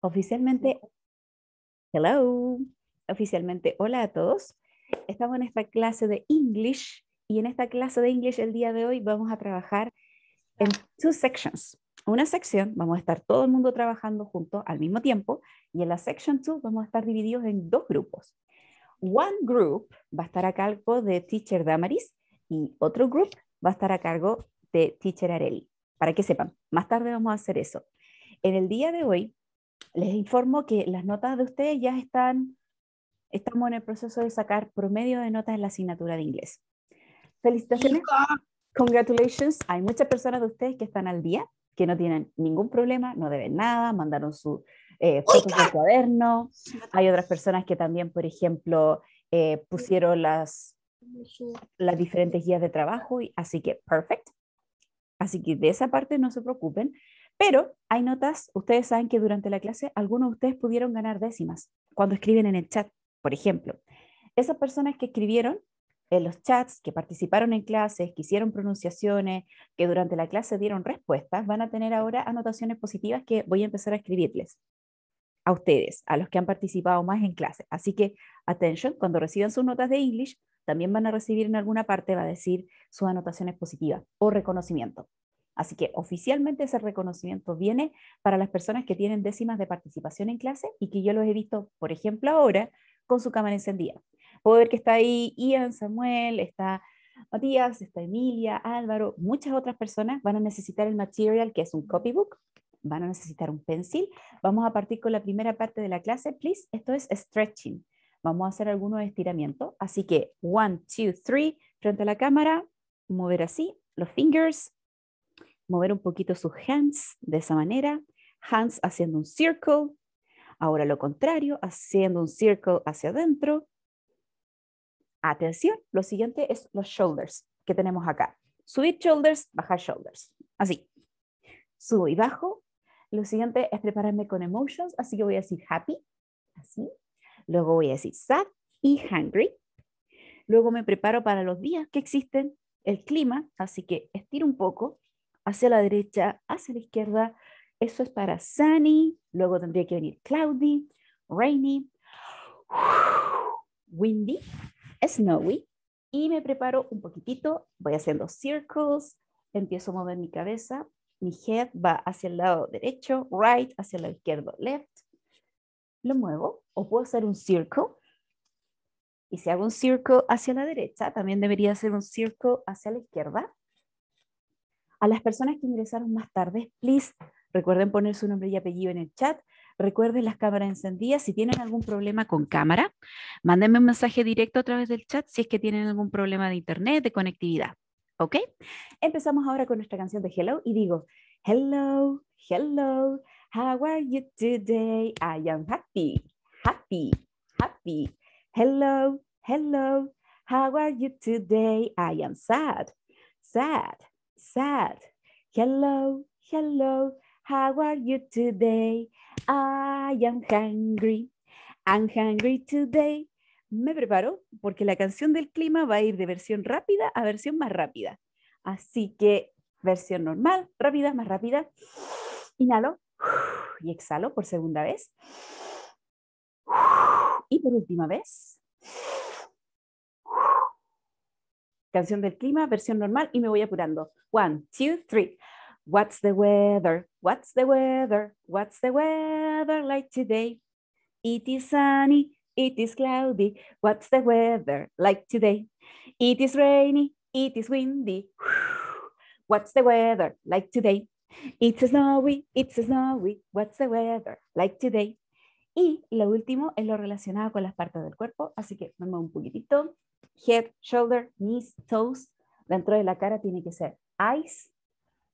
Oficialmente, hello, oficialmente, hola a todos. Estamos en esta clase de English y en esta clase de English el día de hoy vamos a trabajar en two sections. Una sección, vamos a estar todo el mundo trabajando juntos al mismo tiempo y en la section 2 vamos a estar divididos en dos grupos. One group va a estar a cargo de Teacher Damaris y otro group va a estar a cargo de Teacher Areli. Para que sepan, más tarde vamos a hacer eso. En el día de hoy les informo que las notas de ustedes ya están, estamos en el proceso de sacar promedio de notas en la asignatura de inglés. Felicitaciones. Congratulations. Hay muchas personas de ustedes que están al día, que no tienen ningún problema, no deben nada, mandaron su eh, fotos del cuaderno. Hay otras personas que también, por ejemplo, eh, pusieron las, las diferentes guías de trabajo, y, así que perfect. Así que de esa parte no se preocupen. Pero hay notas, ustedes saben que durante la clase algunos de ustedes pudieron ganar décimas cuando escriben en el chat, por ejemplo. Esas personas que escribieron en los chats, que participaron en clases, que hicieron pronunciaciones, que durante la clase dieron respuestas, van a tener ahora anotaciones positivas que voy a empezar a escribirles a ustedes, a los que han participado más en clase. Así que, atención, cuando reciban sus notas de English, también van a recibir en alguna parte, va a decir sus anotaciones positivas o reconocimiento. Así que oficialmente ese reconocimiento viene para las personas que tienen décimas de participación en clase y que yo los he visto, por ejemplo, ahora con su cámara encendida. Puedo ver que está ahí Ian, Samuel, está Matías, está Emilia, Álvaro, muchas otras personas van a necesitar el material que es un copybook, van a necesitar un pencil. Vamos a partir con la primera parte de la clase, please. Esto es stretching. Vamos a hacer algunos estiramientos. Así que, one, two, three, frente a la cámara, mover así, los fingers, mover un poquito sus hands de esa manera, hands haciendo un circle, ahora lo contrario, haciendo un circle hacia adentro. Atención, lo siguiente es los shoulders que tenemos acá. Subir shoulders, bajar shoulders, así. Subo y bajo. Lo siguiente es prepararme con emotions, así que voy a decir happy, así. Luego voy a decir sad y hungry. Luego me preparo para los días que existen, el clima, así que estiro un poco, hacia la derecha, hacia la izquierda. Eso es para sunny, luego tendría que venir cloudy, rainy, windy, snowy. Y me preparo un poquitito, voy haciendo circles, empiezo a mover mi cabeza, mi head va hacia el lado derecho, right, hacia el lado izquierdo, left. Lo muevo o puedo hacer un circle. Y si hago un circle hacia la derecha, también debería hacer un circle hacia la izquierda. A las personas que ingresaron más tarde, please recuerden poner su nombre y apellido en el chat. Recuerden las cámaras encendidas. Si tienen algún problema con cámara, mándenme un mensaje directo a través del chat si es que tienen algún problema de internet, de conectividad. ¿Ok? Empezamos ahora con nuestra canción de Hello y digo, Hello, hello, how are you today? I am happy, happy, happy. Hello, hello, how are you today? I am sad, sad sad. Hello, hello, how are you today? I am hungry. I'm hungry today. Me preparo porque la canción del clima va a ir de versión rápida a versión más rápida. Así que versión normal, rápida, más rápida. Inhalo y exhalo por segunda vez. Y por última vez canción del clima, versión normal, y me voy apurando. One, two, three. What's the weather? What's the weather? What's the weather like today? It is sunny. It is cloudy. What's the weather like today? It is rainy. It is windy. What's the weather like today? It's snowy. It's snowy. What's the weather like today? Y lo último es lo relacionado con las partes del cuerpo, así que vamos un poquitito head, shoulder, knees, toes. Dentro de la cara tiene que ser eyes,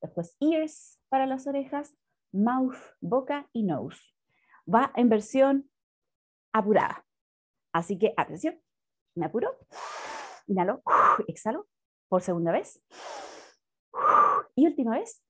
después ears para las orejas, mouth, boca y nose. Va en versión apurada. Así que atención, me apuro, inhalo, exhalo por segunda vez y última vez.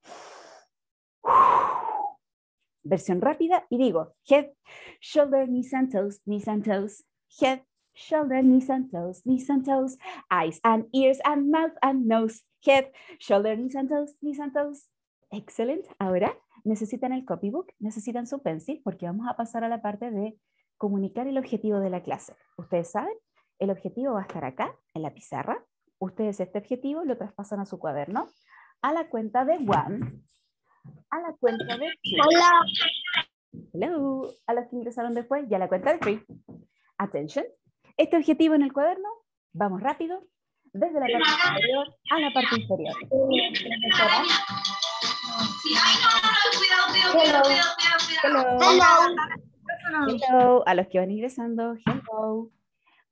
Versión rápida y digo head, shoulder, knees and toes, knees and toes, head, shoulder, knees and toes, knees and toes, eyes and ears and mouth and nose, head, shoulder, knees and toes, knees and toes. Excelente. Ahora necesitan el copybook, necesitan su pencil porque vamos a pasar a la parte de comunicar el objetivo de la clase. Ustedes saben, el objetivo va a estar acá, en la pizarra. Ustedes este objetivo lo traspasan a su cuaderno a la cuenta de one, a la cuenta de ¡Hola! Hola. Hello. A los que ingresaron después ya la cuenta de three. Attention. Este objetivo en el cuaderno, vamos rápido, desde la parte superior a la parte inferior. A los que van ingresando,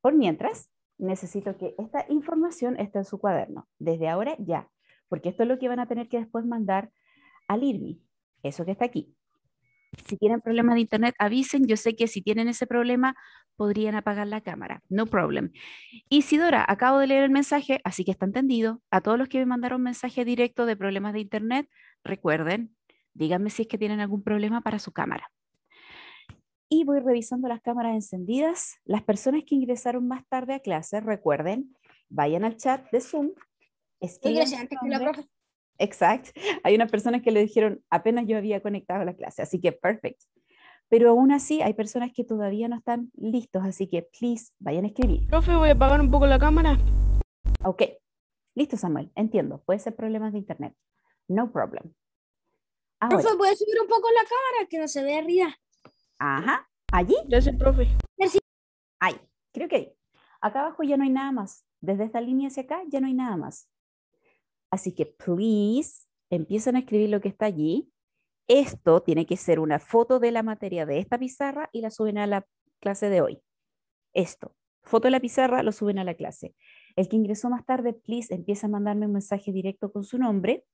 Por mientras, necesito que esta información esté en su cuaderno. Desde ahora ya. Porque esto es lo que van a tener que después mandar al IRMI. Eso que está aquí. Si tienen problemas de internet, avisen. Yo sé que si tienen ese problema, podrían apagar la cámara. No problem. Isidora, acabo de leer el mensaje, así que está entendido. A todos los que me mandaron mensaje directo de problemas de internet, recuerden, díganme si es que tienen algún problema para su cámara. Y voy revisando las cámaras encendidas. Las personas que ingresaron más tarde a clase, recuerden, vayan al chat de Zoom. exact Exacto. Hay unas personas que le dijeron, apenas yo había conectado a la clase, así que perfecto pero aún así hay personas que todavía no están listos, así que please vayan a escribir. Profe, voy a apagar un poco la cámara. Ok, listo Samuel, entiendo, puede ser problemas de internet, no problem. Profe, voy a subir un poco la cámara que no se ve arriba. Ajá, allí. Gracias, profe. Ay, Ahí, creo que ahí. Acá abajo ya no hay nada más. Desde esta línea hacia acá ya no hay nada más. Así que, please, empiezan a escribir lo que está allí esto tiene que ser una foto de la materia de esta pizarra y la suben a la clase de hoy. Esto, foto de la pizarra, lo suben a la clase. El que ingresó más tarde, please, empieza a mandarme un mensaje directo con su nombre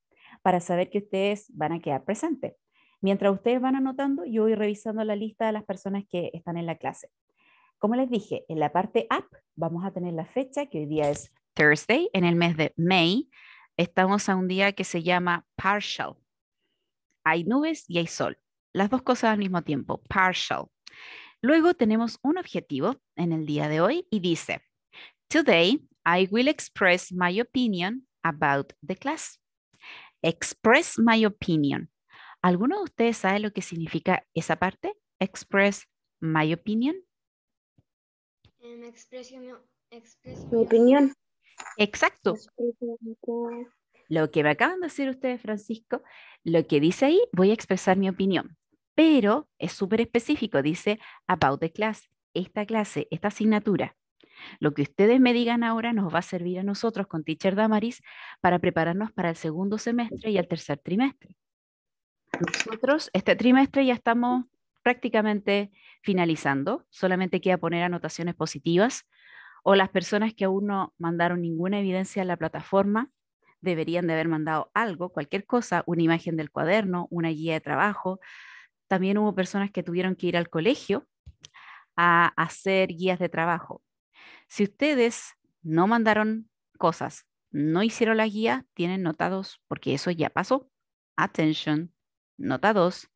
para saber que ustedes van a quedar presentes. Mientras ustedes van anotando, yo voy revisando la lista de las personas que están en la clase. Como les dije, en la parte app vamos a tener la fecha, que hoy día es Thursday, en el mes de May. Estamos a un día que se llama Partial, hay nubes y hay sol. Las dos cosas al mismo tiempo, partial. Luego tenemos un objetivo en el día de hoy y dice, Today I will express my opinion about the class. Express my opinion. ¿Alguno de ustedes sabe lo que significa esa parte? Express my opinion. mi opinión. Exacto lo que me acaban de decir ustedes, Francisco, lo que dice ahí, voy a expresar mi opinión, pero es súper específico, dice about the class, esta clase, esta asignatura. Lo que ustedes me digan ahora nos va a servir a nosotros con Teacher Damaris para prepararnos para el segundo semestre y el tercer trimestre. Nosotros este trimestre ya estamos prácticamente finalizando, solamente queda poner anotaciones positivas o las personas que aún no mandaron ninguna evidencia a la plataforma, deberían de haber mandado algo, cualquier cosa, una imagen del cuaderno, una guía de trabajo. También hubo personas que tuvieron que ir al colegio a hacer guías de trabajo. Si ustedes no mandaron cosas, no hicieron la guía, tienen notados, porque eso ya pasó. Attention, nota 2.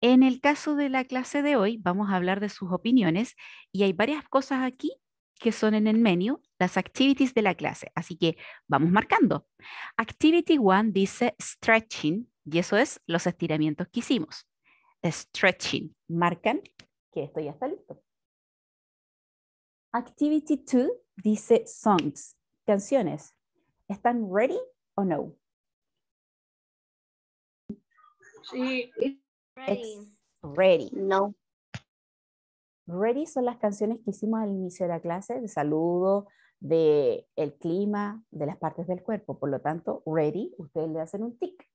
En el caso de la clase de hoy, vamos a hablar de sus opiniones y hay varias cosas aquí que son en el menú las activities de la clase. Así que vamos marcando. Activity 1 dice stretching y eso es los estiramientos que hicimos. Stretching. Marcan que esto ya está listo. Activity 2 dice songs, canciones. ¿Están ready o no? Sí. Ready. ready. No. Ready son las canciones que hicimos al inicio de la clase, de saludo, del el clima, de las partes del cuerpo. Por lo tanto, ready, ustedes le hacen un tick.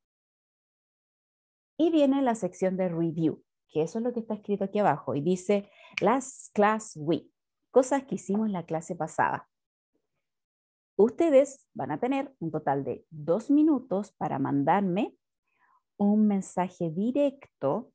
Y viene la sección de review, que eso es lo que está escrito aquí abajo. Y dice, las class week, cosas que hicimos en la clase pasada. Ustedes van a tener un total de dos minutos para mandarme un mensaje directo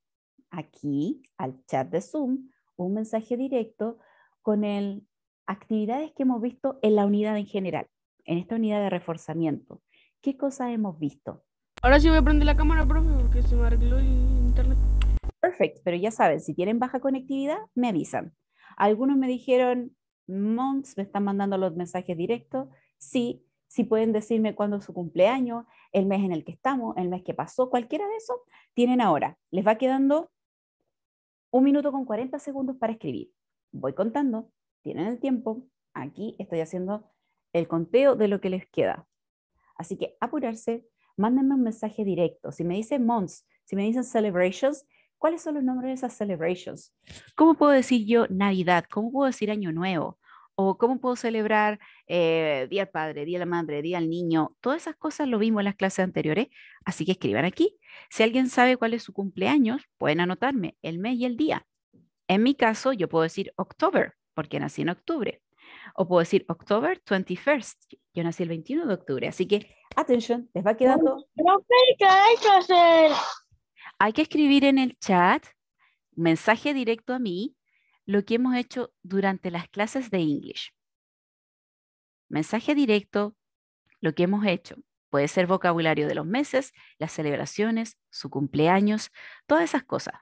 aquí al chat de Zoom, un mensaje directo con el actividades que hemos visto en la unidad en general, en esta unidad de reforzamiento. ¿Qué cosas hemos visto? Ahora sí voy a prender la cámara, profe, porque se me arregló el internet. Perfecto, pero ya saben, si tienen baja conectividad, me avisan. Algunos me dijeron, Monts, me están mandando los mensajes directos. Sí, si pueden decirme cuándo es su cumpleaños, el mes en el que estamos, el mes que pasó, cualquiera de eso, tienen ahora. Les va quedando un minuto con 40 segundos para escribir. Voy contando tienen el tiempo, aquí estoy haciendo el conteo de lo que les queda. Así que apurarse, mándenme un mensaje directo. Si me dicen months, si me dicen celebrations, ¿cuáles son los nombres de esas celebrations? ¿Cómo puedo decir yo Navidad? ¿Cómo puedo decir Año Nuevo? ¿O cómo puedo celebrar eh, Día al Padre, Día a la Madre, Día al Niño? Todas esas cosas lo vimos en las clases anteriores, así que escriban aquí. Si alguien sabe cuál es su cumpleaños, pueden anotarme el mes y el día. En mi caso, yo puedo decir October, porque nací en octubre. O puedo decir October 21st, yo nací el 21 de octubre. Así que, atención, les va quedando. hay que Hay que escribir en el chat, mensaje directo a mí, lo que hemos hecho durante las clases de English. Mensaje directo, lo que hemos hecho. Puede ser vocabulario de los meses, las celebraciones, su cumpleaños, todas esas cosas.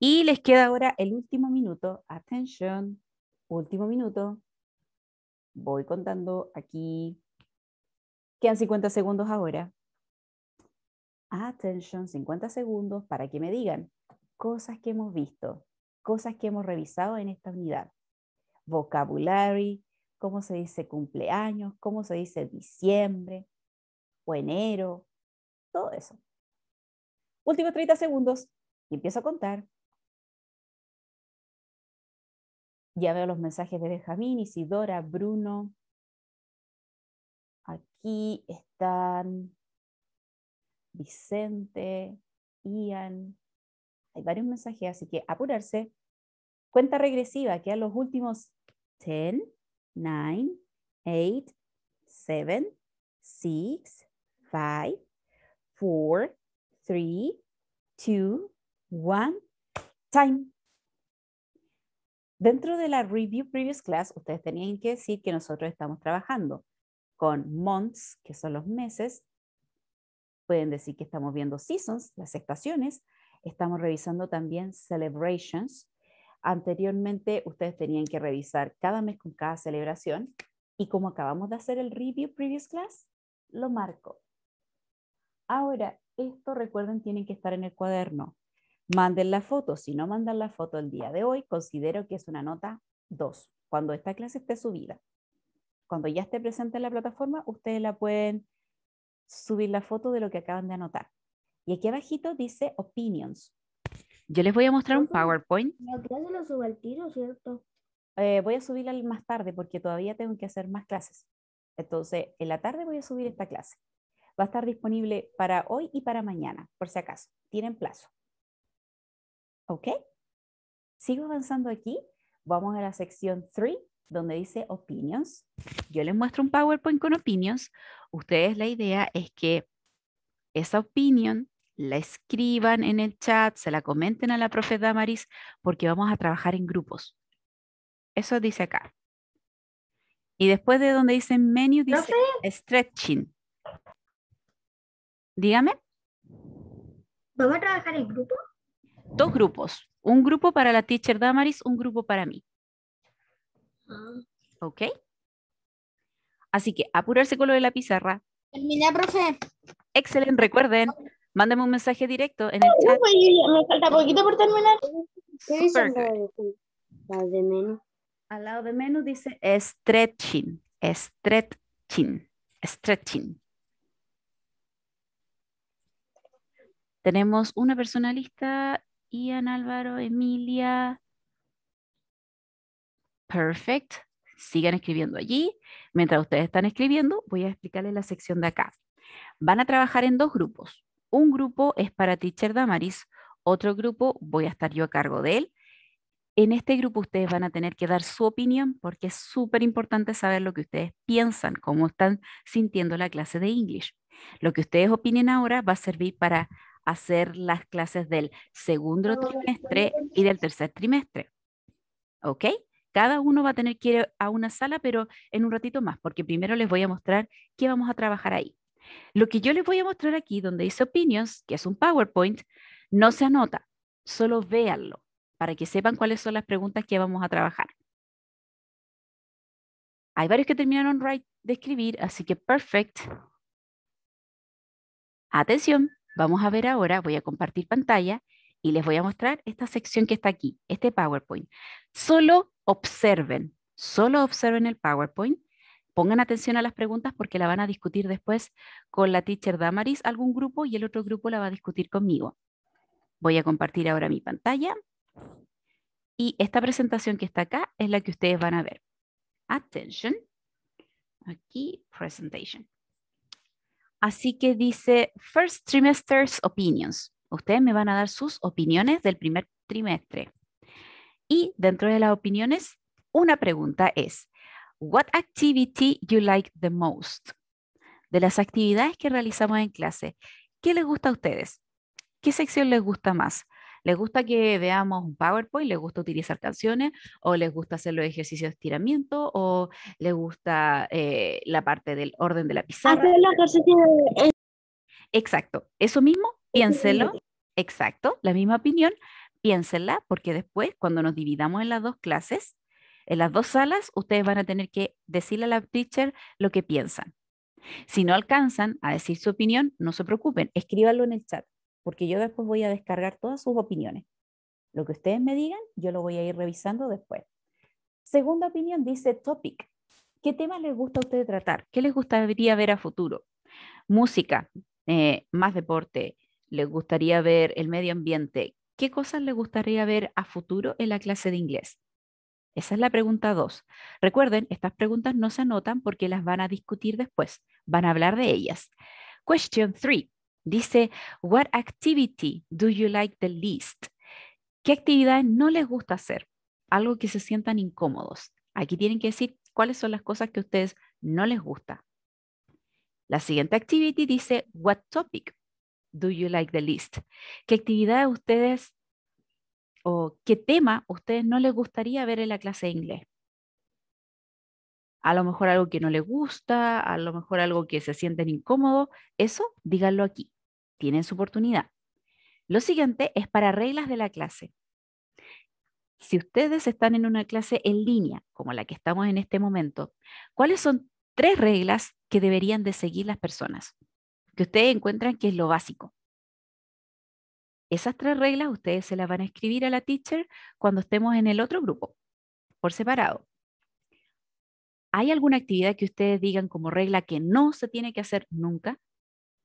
Y les queda ahora el último minuto. Atención último minuto. Voy contando aquí. Quedan 50 segundos ahora. Atención, 50 segundos para que me digan cosas que hemos visto, cosas que hemos revisado en esta unidad. Vocabulary, cómo se dice cumpleaños, cómo se dice diciembre o enero, todo eso. Últimos 30 segundos y empiezo a contar. Ya veo los mensajes de Benjamín, Isidora, Bruno. Aquí están Vicente, Ian. Hay varios mensajes, así que apurarse. Cuenta regresiva, que a los últimos 10, 9, 8, 7, 6, 5, 4, 3, 2, 1. Time. Dentro de la Review Previous Class, ustedes tenían que decir que nosotros estamos trabajando con months, que son los meses. Pueden decir que estamos viendo seasons, las estaciones. Estamos revisando también celebrations. Anteriormente, ustedes tenían que revisar cada mes con cada celebración. Y como acabamos de hacer el Review Previous Class, lo marco. Ahora, esto recuerden, tienen que estar en el cuaderno. Manden la foto. Si no mandan la foto el día de hoy, considero que es una nota 2. Cuando esta clase esté subida, cuando ya esté presente en la plataforma, ustedes la pueden subir la foto de lo que acaban de anotar. Y aquí abajito dice opinions. Yo les voy a mostrar un PowerPoint. La clase lo al tiro, ¿cierto? Eh, voy a subirla más tarde porque todavía tengo que hacer más clases. Entonces, en la tarde voy a subir esta clase. Va a estar disponible para hoy y para mañana, por si acaso. Tienen plazo. ¿Ok? Sigo avanzando aquí. Vamos a la sección 3, donde dice opinions. Yo les muestro un PowerPoint con opinions. Ustedes la idea es que esa opinion la escriban en el chat, se la comenten a la profe Maris, porque vamos a trabajar en grupos. Eso dice acá. Y después de donde dice menu, dice stretching. Dígame. ¿Vamos a trabajar en grupo? dos grupos. Un grupo para la teacher Damaris, un grupo para mí. Ah. ¿Ok? Así que apurarse con lo de la pizarra. Terminé, profe. Excelente, recuerden, mándame un mensaje directo en el chat. Me falta poquito por terminar. ¿Qué dice al de menú? Al lado de menú dice stretching, stretching, stretching. Tenemos una persona lista Ian, Álvaro, Emilia. Perfect. Sigan escribiendo allí. Mientras ustedes están escribiendo, voy a explicarles la sección de acá. Van a trabajar en dos grupos. Un grupo es para Teacher Damaris, otro grupo voy a estar yo a cargo de él. En este grupo ustedes van a tener que dar su opinión porque es súper importante saber lo que ustedes piensan, cómo están sintiendo la clase de English. Lo que ustedes opinen ahora va a servir para hacer las clases del segundo trimestre y del tercer trimestre. ¿Ok? Cada uno va a tener que ir a una sala, pero en un ratito más, porque primero les voy a mostrar qué vamos a trabajar ahí. Lo que yo les voy a mostrar aquí, donde dice Opinions, que es un PowerPoint, no se anota, solo véanlo para que sepan cuáles son las preguntas que vamos a trabajar. Hay varios que terminaron de escribir, así que perfect. Atención, Vamos a ver ahora, voy a compartir pantalla y les voy a mostrar esta sección que está aquí, este PowerPoint. Solo observen, solo observen el PowerPoint. Pongan atención a las preguntas porque la van a discutir después con la teacher Damaris, algún grupo, y el otro grupo la va a discutir conmigo. Voy a compartir ahora mi pantalla. Y esta presentación que está acá es la que ustedes van a ver. Attention. Aquí, presentation. Así que dice First Trimester's Opinions. Ustedes me van a dar sus opiniones del primer trimestre. Y dentro de las opiniones, una pregunta es, What activity you like the most? De las actividades que realizamos en clase, ¿qué les gusta a ustedes? ¿Qué sección les gusta más? les gusta que veamos un PowerPoint, les gusta utilizar canciones o les gusta hacer los ejercicios de estiramiento o les gusta eh, la parte del orden de la pizarra. Hacer Exacto, eso mismo, piénselo. Exacto, la misma opinión, piénsenla porque después cuando nos dividamos en las dos clases, en las dos salas, ustedes van a tener que decirle a la teacher lo que piensan. Si no alcanzan a decir su opinión, no se preocupen, escríbanlo en el chat porque yo después voy a descargar todas sus opiniones. Lo que ustedes me digan, yo lo voy a ir revisando después. Segunda opinión dice topic. ¿Qué temas les gusta a ustedes tratar? ¿Qué les gustaría ver a futuro? Música, eh, más deporte, les gustaría ver el medio ambiente. ¿Qué cosas les gustaría ver a futuro en la clase de inglés? Esa es la pregunta dos. Recuerden, estas preguntas no se anotan porque las van a discutir después, van a hablar de ellas. Question 3. Dice, what activity do you like the least? ¿Qué actividades no les gusta hacer? Algo que se sientan incómodos. Aquí tienen que decir cuáles son las cosas que a ustedes no les gusta. La siguiente activity dice, what topic do you like the least? ¿Qué actividad ustedes o qué tema ustedes no les gustaría ver en la clase de inglés? A lo mejor algo que no les gusta, a lo mejor algo que se sienten incómodos, eso díganlo aquí tienen su oportunidad. Lo siguiente es para reglas de la clase. Si ustedes están en una clase en línea, como la que estamos en este momento, ¿cuáles son tres reglas que deberían de seguir las personas? Que ustedes encuentran que es lo básico. Esas tres reglas ustedes se las van a escribir a la teacher cuando estemos en el otro grupo, por separado. ¿Hay alguna actividad que ustedes digan como regla que no se tiene que hacer nunca?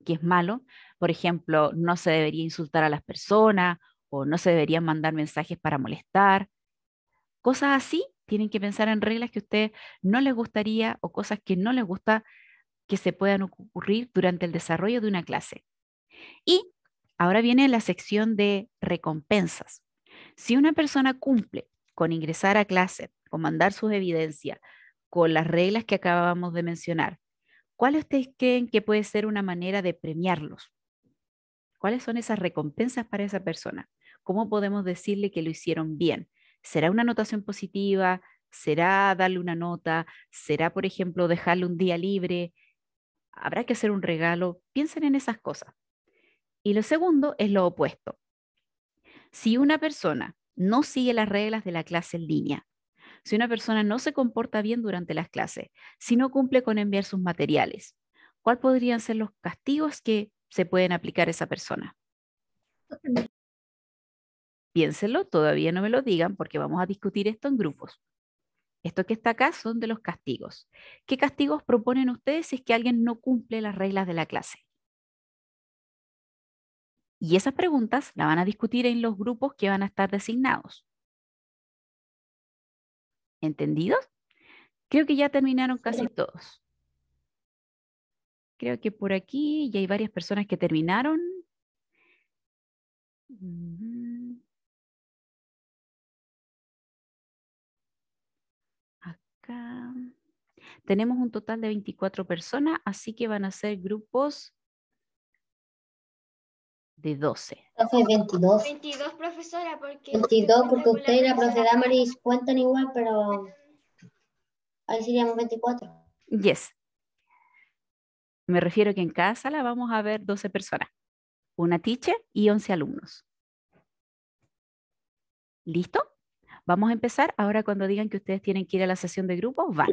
que es malo. Por ejemplo, no se debería insultar a las personas o no se deberían mandar mensajes para molestar. Cosas así tienen que pensar en reglas que a usted no les gustaría o cosas que no les gusta que se puedan ocurrir durante el desarrollo de una clase. Y ahora viene la sección de recompensas. Si una persona cumple con ingresar a clase, con mandar sus evidencias, con las reglas que acabábamos de mencionar, ¿Cuál ustedes creen que puede ser una manera de premiarlos? ¿Cuáles son esas recompensas para esa persona? ¿Cómo podemos decirle que lo hicieron bien? ¿Será una anotación positiva? ¿Será darle una nota? ¿Será, por ejemplo, dejarle un día libre? ¿Habrá que hacer un regalo? Piensen en esas cosas. Y lo segundo es lo opuesto. Si una persona no sigue las reglas de la clase en línea, si una persona no se comporta bien durante las clases, si no cumple con enviar sus materiales? ¿Cuáles podrían ser los castigos que se pueden aplicar a esa persona? Piénselo, todavía no me lo digan porque vamos a discutir esto en grupos. Esto que está acá son de los castigos. ¿Qué castigos proponen ustedes si es que alguien no cumple las reglas de la clase? Y esas preguntas las van a discutir en los grupos que van a estar designados. ¿Entendidos? Creo que ya terminaron casi todos. Creo que por aquí ya hay varias personas que terminaron. Acá. Tenemos un total de 24 personas, así que van a ser grupos de 12. 22. 22, profesora, porque... 22, porque usted y la profesora Maris cuentan igual, pero ahí seríamos 24. Yes. Me refiero que en cada sala vamos a ver 12 personas, una teacher y 11 alumnos. ¿Listo? Vamos a empezar. Ahora cuando digan que ustedes tienen que ir a la sesión de grupos, van.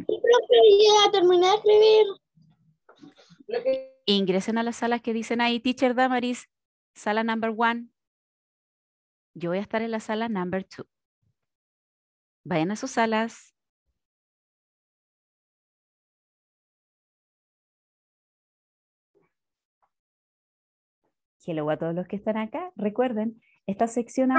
terminé de escribir. Ingresen a las salas que dicen ahí, teacher Damaris, sala number one, yo voy a estar en la sala number two. Vayan a sus salas. Hello a todos los que están acá. Recuerden, esta sección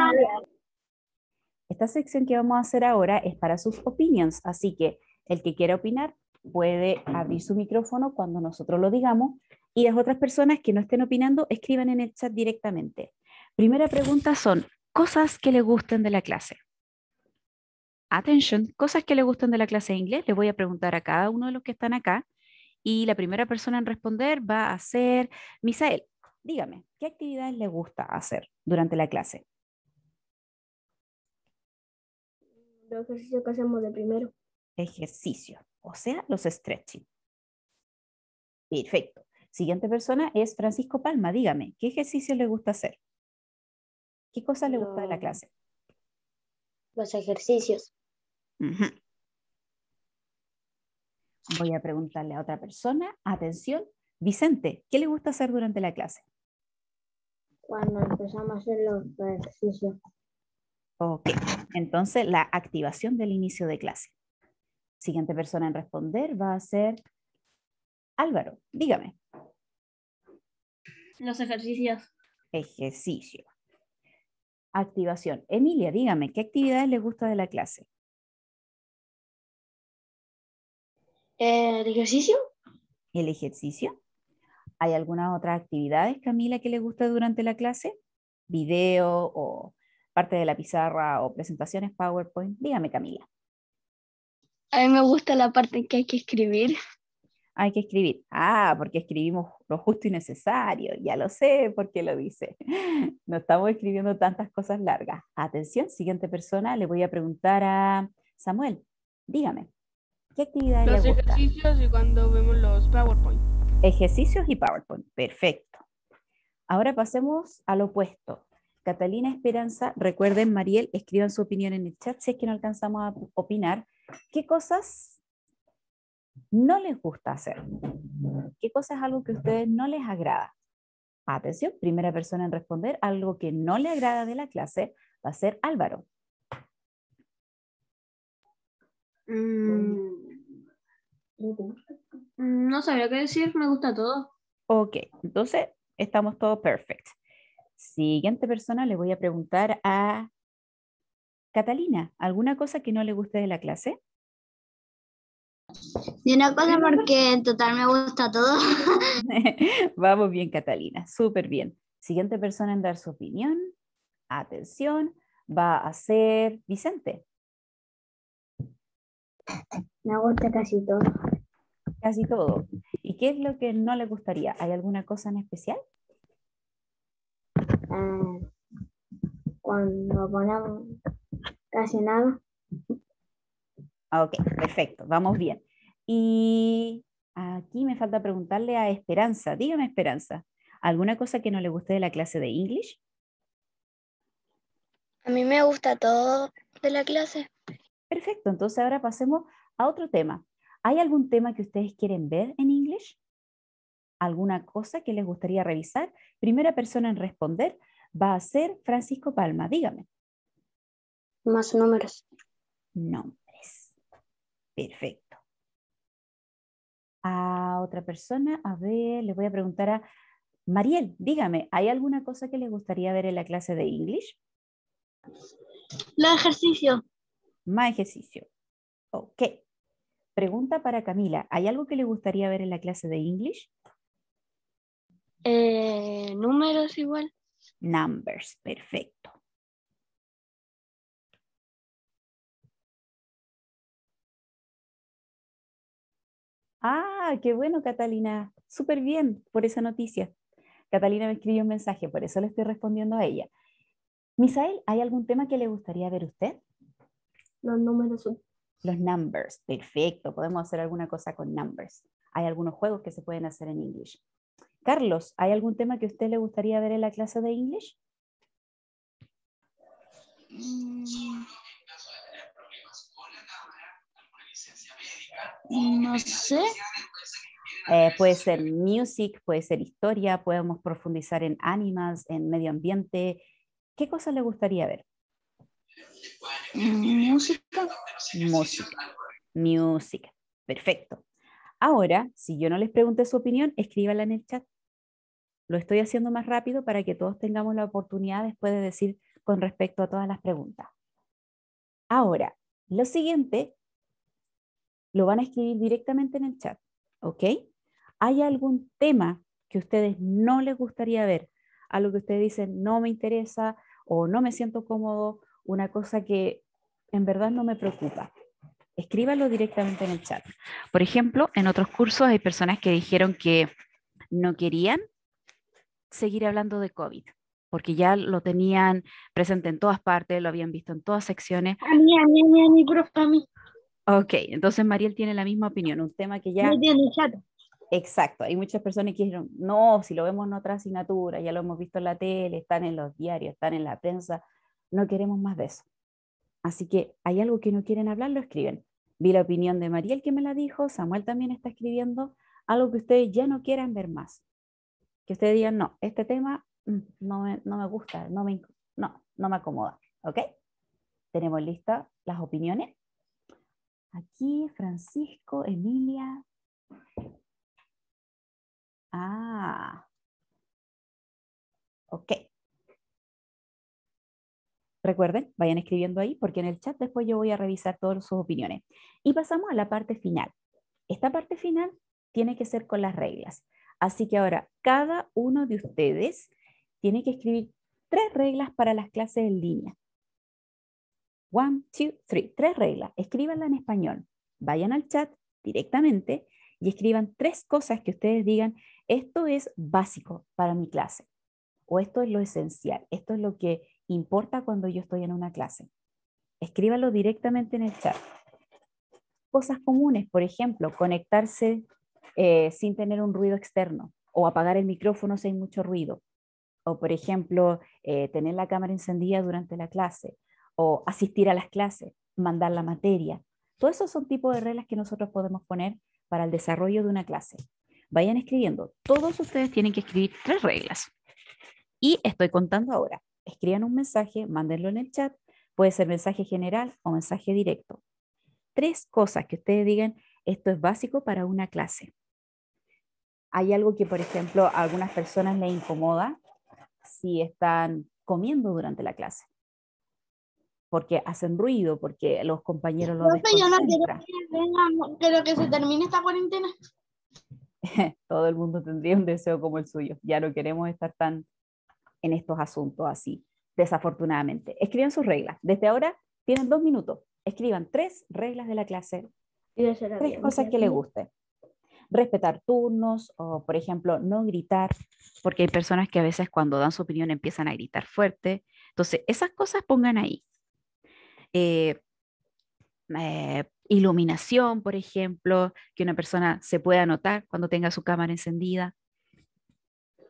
esta sección que vamos a hacer ahora es para sus opinions, así que el que quiera opinar puede abrir su micrófono cuando nosotros lo digamos y las otras personas que no estén opinando escriban en el chat directamente. Primera pregunta son cosas que le gusten de la clase. Atención, cosas que le gusten de la clase de inglés. Le voy a preguntar a cada uno de los que están acá y la primera persona en responder va a ser Misael. Dígame, ¿qué actividades le gusta hacer durante la clase? Los ejercicios que hacemos de primero. Ejercicio, o sea, los stretching. Perfecto. Siguiente persona es Francisco Palma. Dígame, ¿qué ejercicio le gusta hacer? ¿Qué cosa le gusta de la clase? Los ejercicios. Voy a preguntarle a otra persona. Atención, Vicente, ¿qué le gusta hacer durante la clase? Cuando empezamos a hacer los ejercicios. Ok, entonces la activación del inicio de clase. Siguiente persona en responder va a ser Álvaro. Dígame, los ejercicios. Ejercicio. Activación. Emilia, dígame, ¿qué actividades le gusta de la clase? ¿El ejercicio? ¿El ejercicio? ¿Hay alguna otra actividad, Camila, que le gusta durante la clase? ¿Video o parte de la pizarra o presentaciones PowerPoint? Dígame, Camila. A mí me gusta la parte en que hay que escribir hay que escribir. Ah, porque escribimos lo justo y necesario, ya lo sé porque lo dice. No estamos escribiendo tantas cosas largas. Atención, siguiente persona, le voy a preguntar a Samuel, dígame, ¿qué actividad Los le gusta? ejercicios y cuando vemos los PowerPoint. Ejercicios y PowerPoint, perfecto. Ahora pasemos al opuesto. Catalina Esperanza, recuerden, Mariel, escriban su opinión en el chat si es que no alcanzamos a opinar. ¿Qué cosas no les gusta hacer? ¿Qué cosa es algo que a ustedes no les agrada? Atención, primera persona en responder, algo que no le agrada de la clase va a ser Álvaro. Mm, no sabía qué decir, me gusta todo. Ok, entonces estamos todos perfectos. Siguiente persona, le voy a preguntar a Catalina, ¿alguna cosa que no le guste de la clase? De una cosa porque en total me gusta todo. Vamos bien, Catalina, súper bien. Siguiente persona en dar su opinión, atención, va a ser Vicente. Me gusta casi todo. Casi todo. ¿Y qué es lo que no le gustaría? ¿Hay alguna cosa en especial? Ah, cuando ponemos casi nada. Ok, perfecto, vamos bien. Y aquí me falta preguntarle a Esperanza. Dígame, Esperanza, ¿alguna cosa que no le guste de la clase de English? A mí me gusta todo de la clase. Perfecto, entonces ahora pasemos a otro tema. ¿Hay algún tema que ustedes quieren ver en English? ¿Alguna cosa que les gustaría revisar? Primera persona en responder va a ser Francisco Palma. Dígame. Más números. Nombres. Perfecto a otra persona. A ver, le voy a preguntar a Mariel, dígame, ¿hay alguna cosa que le gustaría ver en la clase de English? Los ejercicio. Más ejercicio. Ok. Pregunta para Camila, ¿hay algo que le gustaría ver en la clase de English? Eh, números igual. Numbers, perfecto. Ah, qué bueno, Catalina. Súper bien por esa noticia. Catalina me escribió un mensaje, por eso le estoy respondiendo a ella. Misael, ¿hay algún tema que le gustaría ver usted? Los números. Los numbers, perfecto. Podemos hacer alguna cosa con numbers. Hay algunos juegos que se pueden hacer en English. Carlos, ¿hay algún tema que a usted le gustaría ver en la clase de English? Mm. No sé. Eh, puede ser music, puede ser historia, podemos profundizar en ánimas, en medio ambiente. ¿Qué cosa le gustaría ver? Música. Música. Música. Perfecto. Ahora, si yo no les pregunté su opinión, escríbala en el chat. Lo estoy haciendo más rápido para que todos tengamos la oportunidad después de decir con respecto a todas las preguntas. Ahora, lo siguiente lo van a escribir directamente en el chat, ¿ok? ¿Hay algún tema que a ustedes no les gustaría ver? Algo que ustedes dicen no me interesa o no me siento cómodo, una cosa que en verdad no me preocupa. Escríbanlo directamente en el chat. Por ejemplo, en otros cursos hay personas que dijeron que no querían seguir hablando de COVID, porque ya lo tenían presente en todas partes, lo habían visto en todas secciones. a mí, a mí, Ok, entonces Mariel tiene la misma opinión, un tema que ya... Exacto, hay muchas personas que dijeron, no, si lo vemos en otra asignatura, ya lo hemos visto en la tele, están en los diarios, están en la prensa, no queremos más de eso. Así que hay algo que no quieren hablar, lo escriben. Vi la opinión de Mariel que me la dijo, Samuel también está escribiendo, algo que ustedes ya no quieran ver más. Que ustedes digan, no, este tema mm, no me, no me gusta, no me, no, no me acomoda. ¿Ok? Tenemos listas las opiniones Aquí, Francisco, Emilia. Ah. Ok. Recuerden, vayan escribiendo ahí porque en el chat después yo voy a revisar todas sus opiniones. Y pasamos a la parte final. Esta parte final tiene que ser con las reglas. Así que ahora cada uno de ustedes tiene que escribir tres reglas para las clases en línea. One, two, three. Tres reglas. Escríbanla en español. Vayan al chat directamente y escriban tres cosas que ustedes digan, esto es básico para mi clase, o esto es lo esencial, esto es lo que importa cuando yo estoy en una clase. Escríbanlo directamente en el chat. Cosas comunes, por ejemplo, conectarse eh, sin tener un ruido externo o apagar el micrófono si hay mucho ruido. O, por ejemplo, eh, tener la cámara encendida durante la clase o asistir a las clases, mandar la materia. Todos esos son tipos de reglas que nosotros podemos poner para el desarrollo de una clase. Vayan escribiendo. Todos ustedes tienen que escribir tres reglas. Y estoy contando ahora. Escriban un mensaje, mándenlo en el chat. Puede ser mensaje general o mensaje directo. Tres cosas que ustedes digan, esto es básico para una clase. Hay algo que, por ejemplo, a algunas personas les incomoda si están comiendo durante la clase porque hacen ruido, porque los compañeros los yo no quiero que, quiero que se termine esta cuarentena. Todo el mundo tendría un deseo como el suyo. Ya no queremos estar tan en estos asuntos así, desafortunadamente. Escriban sus reglas. Desde ahora tienen dos minutos. Escriban tres reglas de la clase, tres cosas que les guste. Respetar turnos o, por ejemplo, no gritar, porque hay personas que a veces cuando dan su opinión empiezan a gritar fuerte. Entonces, esas cosas pongan ahí. Eh, eh, iluminación, por ejemplo, que una persona se pueda notar cuando tenga su cámara encendida.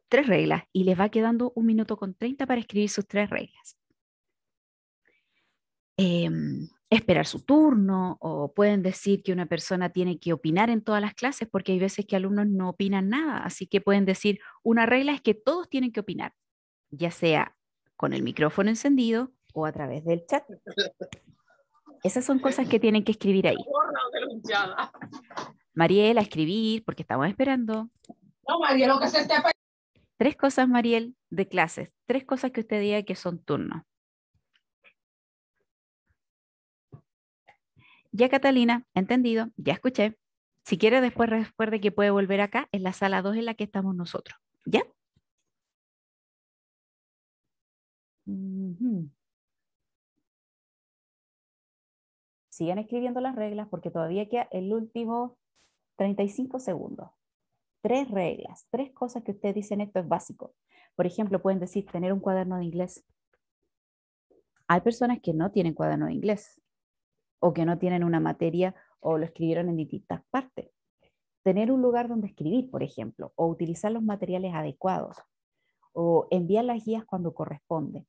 Tres reglas y les va quedando un minuto con 30 para escribir sus tres reglas. Em, esperar su turno o pueden decir que una persona tiene que opinar en todas las clases porque hay veces que alumnos no opinan nada, así que pueden decir una regla es que todos tienen que opinar, ya sea con el micrófono encendido o a través del chat. Esas son cosas que tienen que escribir ahí. Mariel, a escribir, porque estamos esperando. No, Mariel, lo que se Tres cosas, Mariel, de clases. Tres cosas que usted diga que son turnos. Ya, Catalina, entendido, ya escuché. Si quiere, después recuerde que puede volver acá, en la sala 2 en la que estamos nosotros. ¿Ya? sigan escribiendo las reglas porque todavía queda el último 35 segundos. Tres reglas, tres cosas que ustedes dicen esto es básico. Por ejemplo, pueden decir tener un cuaderno de inglés. Hay personas que no tienen cuaderno de inglés o que no tienen una materia o lo escribieron en distintas partes. Tener un lugar donde escribir, por ejemplo, o utilizar los materiales adecuados o enviar las guías cuando corresponde.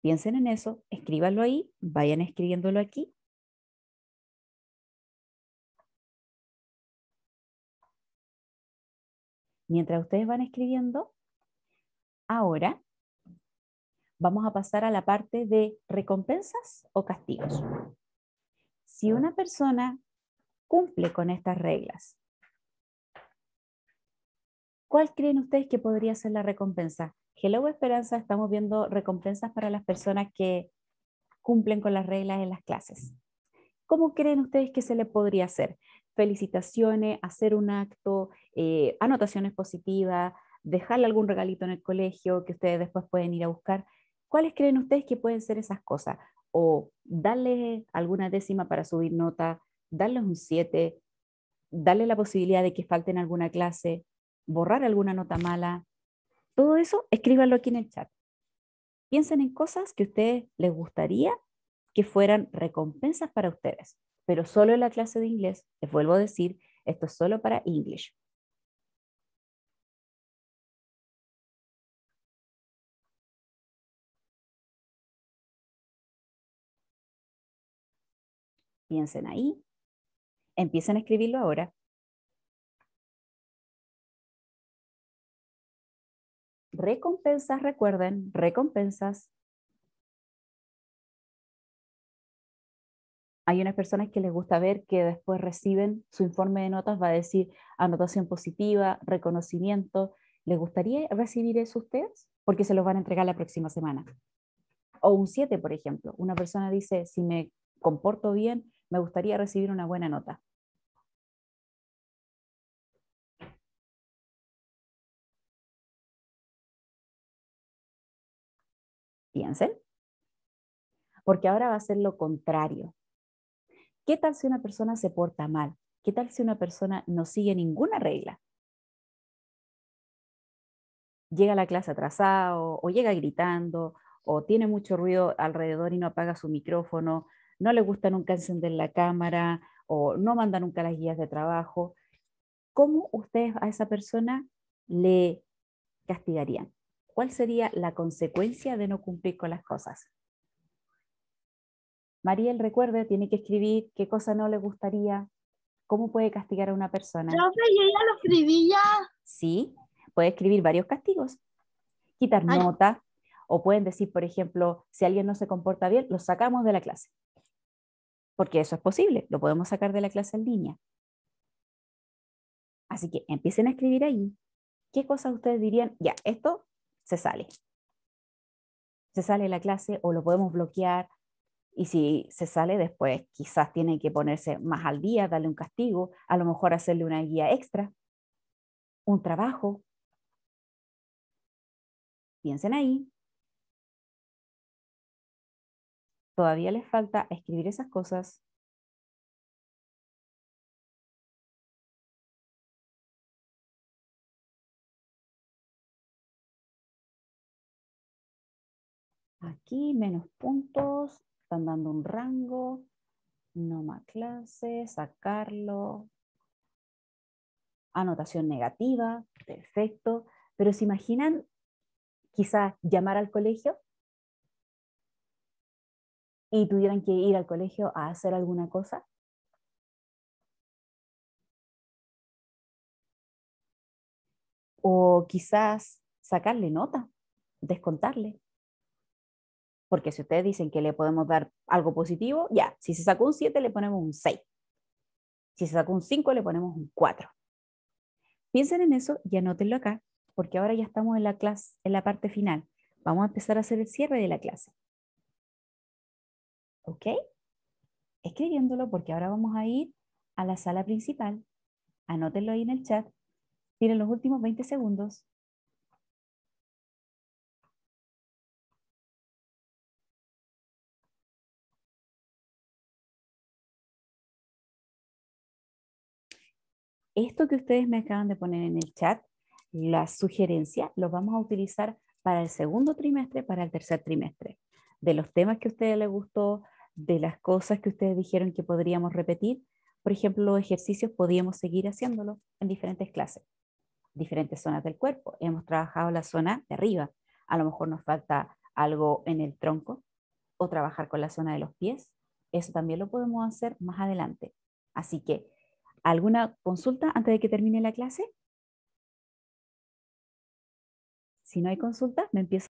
Piensen en eso, escríbanlo ahí, vayan escribiéndolo aquí. Mientras ustedes van escribiendo, ahora vamos a pasar a la parte de recompensas o castigos. Si una persona cumple con estas reglas, ¿cuál creen ustedes que podría ser la recompensa? Hello Esperanza, estamos viendo recompensas para las personas que cumplen con las reglas en las clases. ¿Cómo creen ustedes que se le podría hacer? Felicitaciones, hacer un acto, eh, anotaciones positivas, dejarle algún regalito en el colegio que ustedes después pueden ir a buscar. ¿Cuáles creen ustedes que pueden ser esas cosas? O darle alguna décima para subir nota, darle un 7, darle la posibilidad de que falten alguna clase, borrar alguna nota mala, todo eso, escríbanlo aquí en el chat. Piensen en cosas que a ustedes les gustaría que fueran recompensas para ustedes, pero solo en la clase de inglés, les vuelvo a decir, esto es solo para English. Piensen ahí, empiecen a escribirlo ahora recompensas, recuerden, recompensas. Hay unas personas que les gusta ver que después reciben su informe de notas, va a decir anotación positiva, reconocimiento. ¿Les gustaría recibir eso ustedes? Porque se los van a entregar la próxima semana. O un 7, por ejemplo. Una persona dice, si me comporto bien, me gustaría recibir una buena nota. Piensen. Porque ahora va a ser lo contrario. ¿Qué tal si una persona se porta mal? ¿Qué tal si una persona no sigue ninguna regla? Llega a la clase atrasado o llega gritando o tiene mucho ruido alrededor y no apaga su micrófono, no le gusta nunca encender la cámara o no manda nunca las guías de trabajo. ¿Cómo ustedes a esa persona le castigarían? ¿Cuál sería la consecuencia de no cumplir con las cosas? Mariel, recuerde, tiene que escribir qué cosa no le gustaría, cómo puede castigar a una persona. yo ya lo escribí ya. Sí, puede escribir varios castigos. Quitar nota, o pueden decir, por ejemplo, si alguien no se comporta bien, lo sacamos de la clase. Porque eso es posible, lo podemos sacar de la clase en línea. Así que empiecen a escribir ahí. ¿Qué cosas ustedes dirían? Ya, esto se sale. Se sale la clase o lo podemos bloquear y si se sale después quizás tiene que ponerse más al día, darle un castigo, a lo mejor hacerle una guía extra, un trabajo. Piensen ahí. Todavía les falta escribir esas cosas, aquí, menos puntos, están dando un rango, no más clases, sacarlo, anotación negativa, perfecto. Pero se imaginan quizás llamar al colegio y tuvieran que ir al colegio a hacer alguna cosa. O quizás sacarle nota, descontarle. Porque si ustedes dicen que le podemos dar algo positivo, ya, si se sacó un 7 le ponemos un 6. Si se sacó un 5 le ponemos un 4. Piensen en eso y anótenlo acá, porque ahora ya estamos en la clase, en la parte final. Vamos a empezar a hacer el cierre de la clase. ¿Ok? Escribiéndolo porque ahora vamos a ir a la sala principal. Anótenlo ahí en el chat. Tienen los últimos 20 segundos esto que ustedes me acaban de poner en el chat, la sugerencia, lo vamos a utilizar para el segundo trimestre, para el tercer trimestre. De los temas que a ustedes les gustó, de las cosas que ustedes dijeron que podríamos repetir, por ejemplo, los ejercicios podríamos seguir haciéndolo en diferentes clases, diferentes zonas del cuerpo. Hemos trabajado la zona de arriba, a lo mejor nos falta algo en el tronco o trabajar con la zona de los pies. Eso también lo podemos hacer más adelante. Así que ¿Alguna consulta antes de que termine la clase? Si no hay consulta, me empiezo